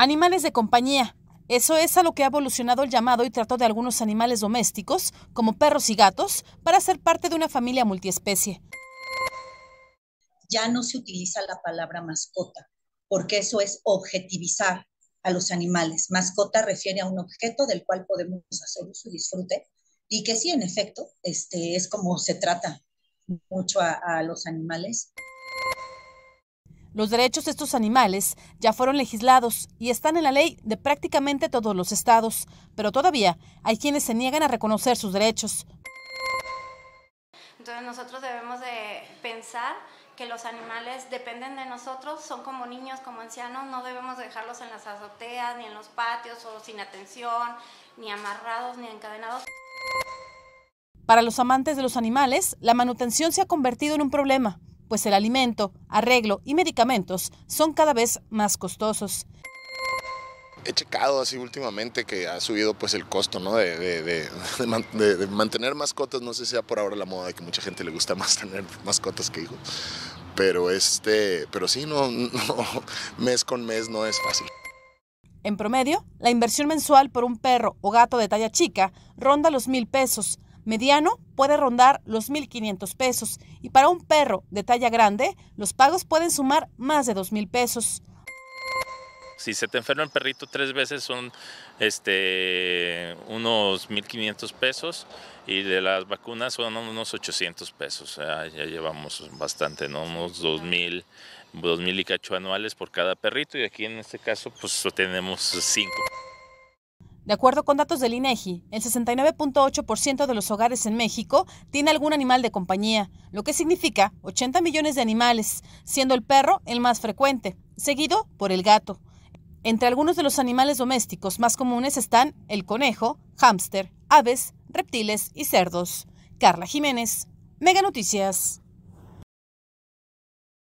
Animales de compañía. Eso es a lo que ha evolucionado el llamado y trato de algunos animales domésticos, como perros y gatos, para ser parte de una familia multiespecie. Ya no se utiliza la palabra mascota, porque eso es objetivizar a los animales. Mascota refiere a un objeto del cual podemos hacer uso y disfrute, y que sí, en efecto, este, es como se trata mucho a los animales. Los derechos de estos animales ya fueron legislados y están en la ley de prácticamente todos los estados, pero todavía hay quienes se niegan a reconocer sus derechos. Entonces nosotros debemos de pensar que los animales dependen de nosotros, son como niños, como ancianos, no debemos dejarlos en las azoteas, ni en los patios, o sin atención, ni amarrados, ni encadenados. Para los amantes de los animales, la manutención se ha convertido en un problema, pues el alimento, arreglo y medicamentos son cada vez más costosos. He checado así últimamente que ha subido pues el costo de, de, mantener mascotas, no sé si sea por ahora la moda de que mucha gente le gusta más tener mascotas que hijos, pero, este, pero sí, no, mes con mes no es fácil. En promedio, la inversión mensual por un perro o gato de talla chica ronda los mil pesos, mediano puede rondar los 1.500 pesos y para un perro de talla grande los pagos pueden sumar más de 2.000 pesos. Si se te enferma el perrito tres veces son este, unos 1.500 pesos y de las vacunas son unos 800 pesos. Ah, ya, llevamos bastante, ¿no? unos 2.000 y cacho anuales por cada perrito y aquí en este caso pues tenemos 5. De acuerdo con datos del INEGI, e el 69.8% de los hogares en México tiene algún animal de compañía, lo que significa 80 millones de animales, siendo el perro el más frecuente, seguido por el gato. Entre algunos de los animales domésticos más comunes están el conejo, hámster, aves, reptiles y cerdos. Carla Jiménez, Mega Noticias.